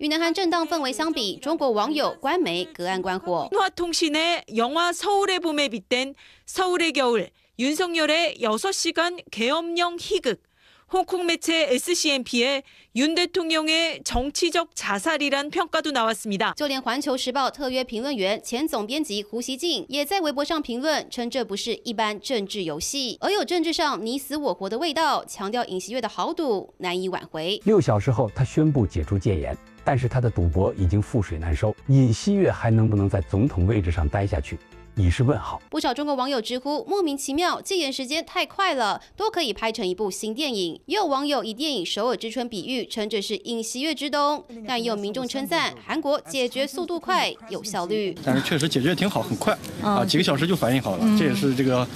与南韩震荡氛围相比，中国网友关媒隔岸观火。화통신의영화서울의봄에빗댄서울의겨울 윤석열의 6시간 계엄령 희극 홍콩매체 SCMP 에윤대통령의정치적자살이란평가도나왔습니다조선일보특约评论员、前总编辑胡锡进也在微博上评论称，这不是一般政治游戏，而有政治上你死我活的味道，强调尹锡悦的豪赌难以挽回。六小时后，他宣布解除戒严，但是他的赌博已经覆水难收，尹锡悦还能不能在总统位置上待下去？你是问号。不少中国网友直呼莫名其妙，戒严时间太快了，都可以拍成一部新电影。也有网友以电影《首尔之春》比喻，称这是尹锡悦之冬。但也有民众称赞韩国解决速度快，有效率。但是确实解决挺好，很快啊，几个小时就反应好了。这也是这个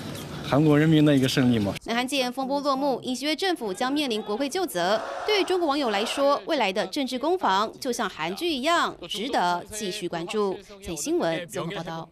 韩国人民的一个胜利嘛。南韩戒严风波落幕，尹锡悦政府将面临国会就责。对于中国网友来说，未来的政治攻防就像韩剧一样，值得继续关注。在新闻综合报道。